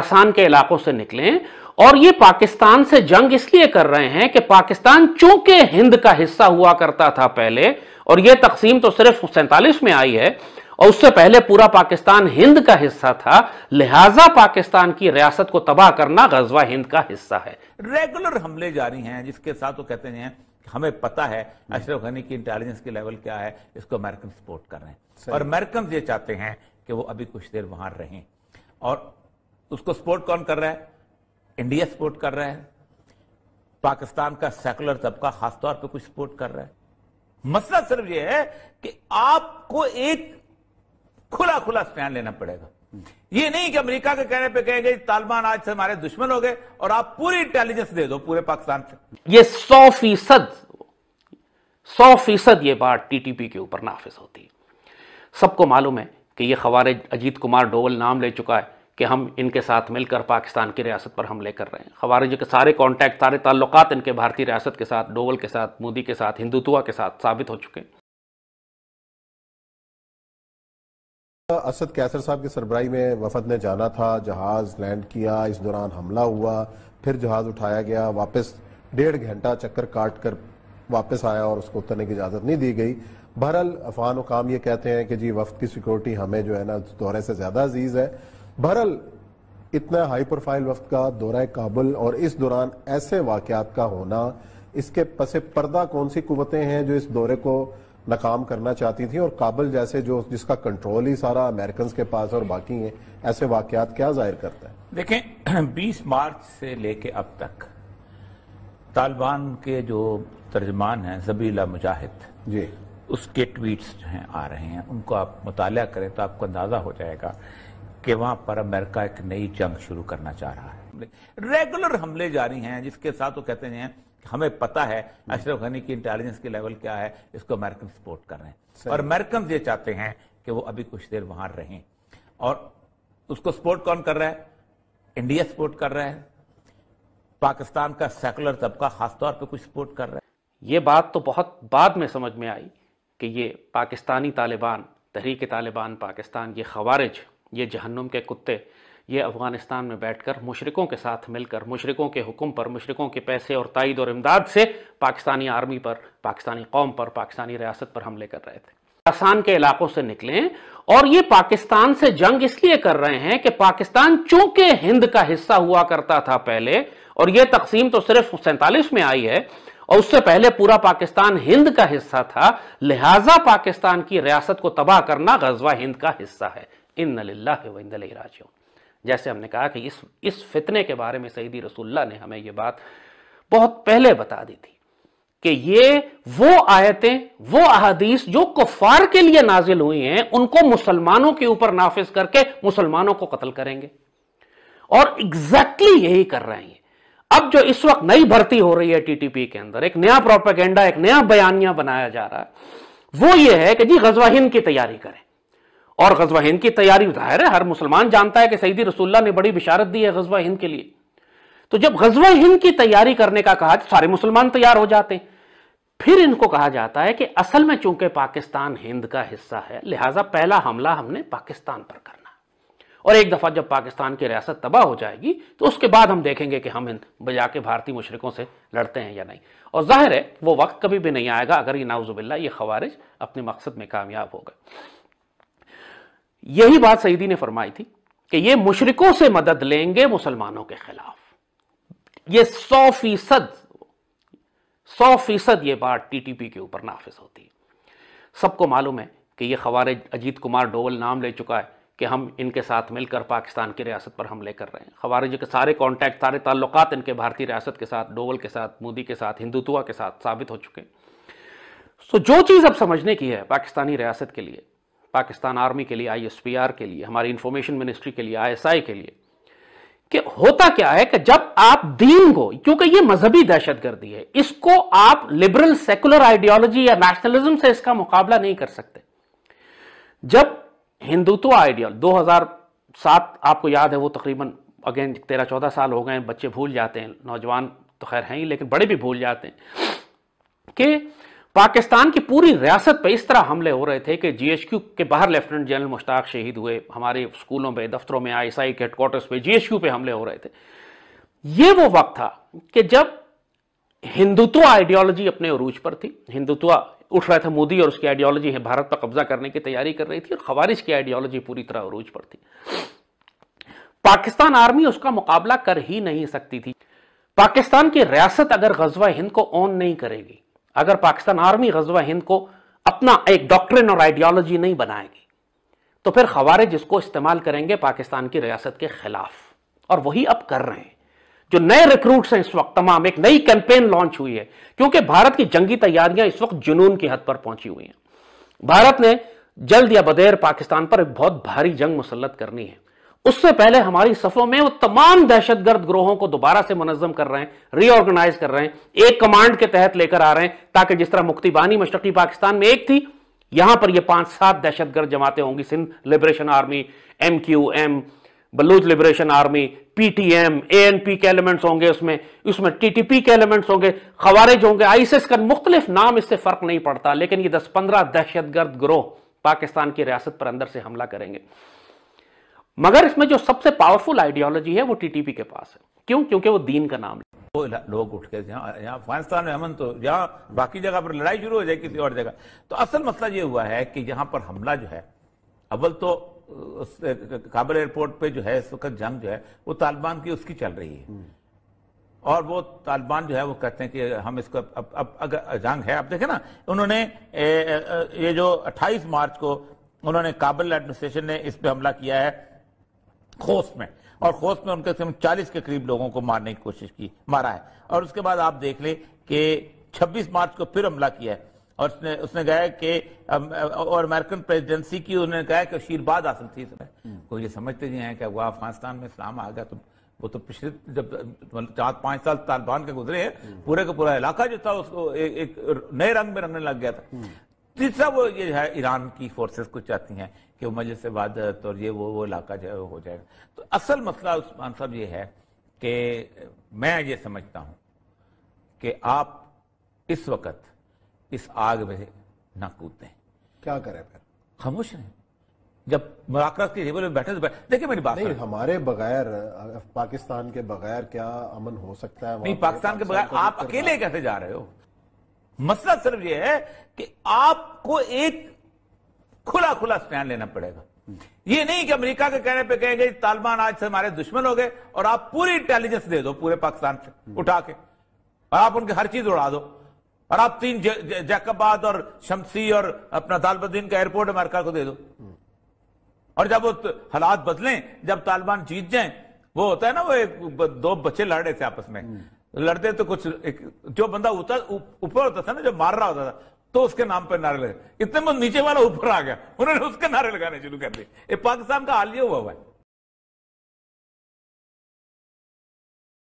खासान के इलाकों से निकलें और ये पाकिस्तान से जंग इसलिए कर रहे हैं कि पाकिस्तान चूंकि हिंद का हिस्सा हुआ करता था पहले और यह तकसीम तो सिर्फ सैंतालीस में आई है और उससे पहले पूरा पाकिस्तान हिंद का हिस्सा था लिहाजा पाकिस्तान की रियासत को तबाह करना गजवा हिंद का हिस्सा है रेगुलर हमले जारी हैं जिसके साथ वो कहते हैं हमें पता है अशरफ गनी की इंटेलिजेंस के लेवल क्या है इसको अमेरिकन सपोर्ट कर रहे हैं और अमेरिकन ये चाहते हैं कि वो अभी कुछ देर वहां रहें और उसको सपोर्ट कौन कर रहा है इंडिया सपोर्ट कर रहा है पाकिस्तान का सेकुलर तबका खासतौर पर कुछ सपोर्ट कर रहा है मसला सिर्फ यह है कि आपको एक खुला खुला स्टैंड लेना पड़ेगा यह नहीं कि अमेरिका के कहने पे कहेंगे तालिबान आज से हमारे दुश्मन हो गए और आप पूरी इंटेलिजेंस दे दो पूरे पाकिस्तान से यह सौ फीसद सौ फीसद यह बात टीटीपी के ऊपर नाफिज होती है सबको मालूम है कि यह खबारे अजीत कुमार डोवल नाम ले चुका है कि हम इनके साथ मिलकर पाकिस्तान की रियासत पर हमले कर रहे हैं खवारिज के सारे कॉन्टैक्ट सारे ताल्लुकात इनके भारतीय रियासत के साथ डोवल के साथ मोदी के साथ हिंदुत्वा के साथ साबित हो चुके हैं असद कैसर साहब की सरबराही में वफद ने जाना था जहाज लैंड किया इस दौरान हमला हुआ फिर जहाज उठाया गया वापस डेढ़ घंटा चक्कर काट कर वापस आया और उसको उतरने की इजाज़त नहीं दी गई बहरहाल अफान हुकाम ये कहते हैं कि जी वफद की सिक्योरिटी हमें जो है ना दौरे से ज़्यादा अजीज़ है बहरल इतना हाई प्रोफाइल वक्त का दौरा काबुल और इस दौरान ऐसे वाकत का होना इसके पसे पर्दा कौन सी कुतें हैं जो इस दौरे को नाकाम करना चाहती थी और काबुल जैसे जो जिसका कंट्रोल ही सारा अमेरिकन के पास और बाकी है ऐसे वाकत क्या जाहिर करता है देखें 20 मार्च से लेके अब तक तालिबान के जो तर्जमान हैं जबीला मुजाहिद जी उसके ट्वीट्स हैं आ रहे हैं उनको आप मुताल करें तो आपको अंदाजा हो जाएगा कि वहां पर अमेरिका एक नई जंग शुरू करना चाह रहा है रेगुलर हमले जारी हैं जिसके साथ वो कहते हैं हमें पता है अशरफ घनी की इंटेलिजेंस की लेवल क्या है इसको अमेरिकन सपोर्ट कर रहे हैं और अमेरिकन ये चाहते हैं कि वो अभी कुछ देर वहां रहें और उसको सपोर्ट कौन कर रहा है इंडिया सपोर्ट कर रहा है पाकिस्तान का सेकुलर तबका खासतौर पर कुछ सपोर्ट कर रहा है ये बात तो बहुत बाद में समझ में आई कि ये पाकिस्तानी तालिबान तहरीक तालिबान पाकिस्तान ये खवारिज ये जहन्नुम के कुत्ते ये अफ़गानिस्तान में बैठकर मुशरकों के साथ मिलकर मुशरकों के हुक्म पर मुशरकों के पैसे और तइद और इमदाद से पाकिस्तानी आर्मी पर पाकिस्तानी कौम पर पाकिस्तानी रियासत पर हमले कर रहे थे आसान के इलाकों से निकलें और ये पाकिस्तान से जंग इसलिए कर रहे हैं कि पाकिस्तान चूंकि हिंद का हिस्सा हुआ करता था पहले और यह तकसीम तो सिर्फ सैंतालीस में आई है और उससे पहले पूरा पाकिस्तान हिंद का हिस्सा था लिहाजा पाकिस्तान की रियासत को तबाह करना गजवा हिंद का हिस्सा है इन लाला जैसे हमने कहा कि इस इस फितने के बारे में सईदी रसुल्ला ने हमें यह बात बहुत पहले बता दी थी कि ये वो आयतें वो अहादीस जो कुफार के लिए नाजिल हुई हैं उनको मुसलमानों के ऊपर नाफिज करके मुसलमानों को कत्ल करेंगे और एग्जैक्टली exactly यही कर रहे हैं अब जो इस वक्त नई भर्ती हो रही है टीटीपी के अंदर एक नया प्रोपेगेंडा एक नया बयानिया बनाया जा रहा है वो ये है कि जी गजवा की तैयारी करें और गजवा हिंद की तैयारी जाहिर है हर मुसलमान जानता है कि सईदी रसुल्ला ने बड़ी बिशारत दी है गजवा हिंद के लिए तो जब गजवा हिंद की तैयारी करने का कहा तो सारे मुसलमान तैयार हो जाते हैं फिर इनको कहा जाता है कि असल में चूंकि पाकिस्तान हिंद का हिस्सा है लिहाजा पहला हमला हमने पाकिस्तान पर करना और एक दफ़ा जब पाकिस्तान की रियासत तबाह हो जाएगी तो उसके बाद हम देखेंगे कि हम हिंद बजा के भारतीय मुशरकों से लड़ते हैं या नहीं और जाहिर है वो वक्त कभी भी नहीं आएगा अगर ये नाउजुबिल्ला ये खवारिज अपने मकसद में कामयाब हो गए यही बात सईदी ने फरमाई थी कि ये मुशरकों से मदद लेंगे मुसलमानों के खिलाफ ये सौ फीसद सौ फीसद ये बात टीटीपी के ऊपर नाफिज होती है सबको मालूम है कि ये खबारे अजीत कुमार डोवल नाम ले चुका है कि हम इनके साथ मिलकर पाकिस्तान की रियासत पर हमले कर रहे हैं खवारिज के सारे कॉन्टैक्ट सारे ताल्लुक इनके भारतीय रियासत के साथ डोवल के साथ मोदी के साथ हिंदुत्वा के साथ साबित हो चुके हैं सो तो जो चीज़ अब समझने की है पाकिस्तानी रियासत के लिए पाकिस्तान आर्मी के लिए आईएसपीआर के लिए हमारी इंफॉर्मेशन मिनिस्ट्री के लिए आईएसआई के लिए कि होता क्या है कि जब आप दीन को क्योंकि ये मजहबी दहशतगर्दी है इसको आप लिबरल सेकुलर आइडियोलॉजी या नेशनलिज्म से इसका मुकाबला नहीं कर सकते जब हिंदुत्व आइडियल 2007 आपको याद है वो तकरीबन अगेन तेरह चौदह साल हो गए बच्चे भूल जाते हैं नौजवान तो खैर हैं ही लेकिन बड़े भी भूल जाते हैं कि पाकिस्तान की पूरी रियासत पर इस तरह हमले हो रहे थे कि जीएचक्यू के बाहर लेफ्टिनेंट जनरल मुश्ताक शहीद हुए हमारे स्कूलों में दफ्तरों में आईएसआई के हेडक्वार्टर्स पे जीएचक्यू पे हमले हो रहे थे ये वो वक्त था कि जब हिंदुत्व आइडियोलॉजी अपने अरूज पर थी हिंदुत्व उठ रहा था मोदी और उसकी आइडियोलॉजी है भारत पर कब्जा करने की तैयारी कर रही थी और खबारिश की आइडियोलॉजी पूरी तरह अरूज पर थी पाकिस्तान आर्मी उसका मुकाबला कर ही नहीं सकती थी पाकिस्तान की रियासत अगर गजवा हिंद को ऑन नहीं करेगी अगर पाकिस्तान आर्मी गजवा हिंद को अपना एक डॉक्ट्रिन और आइडियोलॉजी नहीं बनाएगी तो फिर खबारे इसको इस्तेमाल करेंगे पाकिस्तान की रियासत के खिलाफ और वही अब कर रहे हैं जो नए रिक्रूट्स हैं इस वक्त तमाम एक नई कैंपेन लॉन्च हुई है क्योंकि भारत की जंगी तैयारियां इस वक्त जुनून की हद पर पहुंची हुई हैं भारत ने जल्द या बदेर पाकिस्तान पर एक बहुत भारी जंग मुसलत करनी है उससे पहले हमारी सफों में वो तमाम दहशतगर्द ग्रोहों को दोबारा से मुनजम कर रहे हैं रीऑर्गेनाइज कर रहे हैं एक कमांड के तहत लेकर आ रहे हैं ताकि जिस तरह मुक्तिबानी मशरकी पाकिस्तान में एक थी यहां पर ये पांच सात दहशतगर्द जमातें होंगी Sindh liberation army M Q M Baloch liberation army PTM ANP के एलिमेंट्स होंगे उसमें उसमें टीटीपी के एलिमेंट्स होंगे खवारिज होंगे आईएसएस का मुख्तलिफ नाम इससे फर्क नहीं पड़ता लेकिन ये दस पंद्रह दहशतगर्द ग्रोह पाकिस्तान की रियासत पर अंदर से हमला करेंगे मगर इसमें जो सबसे पावरफुल आइडियोलॉजी है वो टीटीपी के पास है क्यों क्योंकि वो दीन का नाम तो लोग उठ के अफगानिस्तान में अमन तो यहाँ बाकी जगह पर लड़ाई शुरू हो जाए किसी और जगह तो असल मसला ये हुआ है कि यहाँ पर हमला जो है अव्वल तो काबुल एयरपोर्ट पे जो है इस वक्त जंग जो है वो तालिबान की उसकी चल रही है हम्म। और वो तालिबान जो है वो कहते हैं कि हम इसको अब अब अगर जंग है आप देखें ना उन्होंने ये जो 28 मार्च को उन्होंने काबुल एडमिनिस्ट्रेशन ने इस पर हमला किया है खोस में और खोस में उनके सिर्फ चालीस के करीब लोगों को मारने की कोशिश की मारा है और उसके बाद आप देख लें कि 26 मार्च को फिर हमला किया है और उसने उसने कहा कि और अमेरिकन प्रेसिडेंसी की उन्होंने कहा कि आशीर्वाद हासिल थी इसमें हम्म। कोई ये समझते नहीं है कि वो अफगानिस्तान में इस्लाम आ गया तो वो तो पिछले जब मतलब चार पांच साल तालिबान के गुजरे हैं हम्म। पूरे का पूरा इलाका जो था उसको ए, एक नए रंग में रंगने लग गया था हम्म। तीसरा वो ये है ईरान की फोर्सेस कुछ चाहती हैं कि वो मजलिस वादत और तो ये वो वो इलाका जो है हो जाएगा तो असल मसला उस्मान साहब ये है कि मैं ये समझता हूं कि आप इस वक्त इस आग में ना कूदें क्या करें फिर खामोश रहें जब मुराकरत की टेबल में बैठे तो बैठे देखिए मेरी बात नहीं हमारे बगैर पाकिस्तान के बगैर क्या अमन हो सकता है नहीं पाकिस्तान के बगैर आप अकेले कैसे जा रहे हो मसला सिर्फ यह है कि आपको एक खुला खुला स्टैंड लेना पड़ेगा ये नहीं कि अमेरिका के कहने पे कहेंगे तालिबान आज से हमारे दुश्मन हो गए और आप पूरी इंटेलिजेंस दे दो पूरे पाकिस्तान से उठा के और आप उनकी हर चीज उड़ा दो और आप तीन जैकबाद और शमसी और अपना दालबद्दीन का एयरपोर्ट अमेरिका को दे दो और जब वो हालात बदलें जब तालिबान जीत जाए वो होता है ना वो एक दो बच्चे लड़ रहे थे आपस में लड़ते तो कुछ एक, जो बंदा उतर ऊपर होता था ना जो मार रहा होता था तो उसके नाम पर नारे लगे इतने में नीचे वाला ऊपर आ गया उन्होंने उसके नारे लगाने शुरू कर दिए पाकिस्तान का हाल ये हुआ हुआ है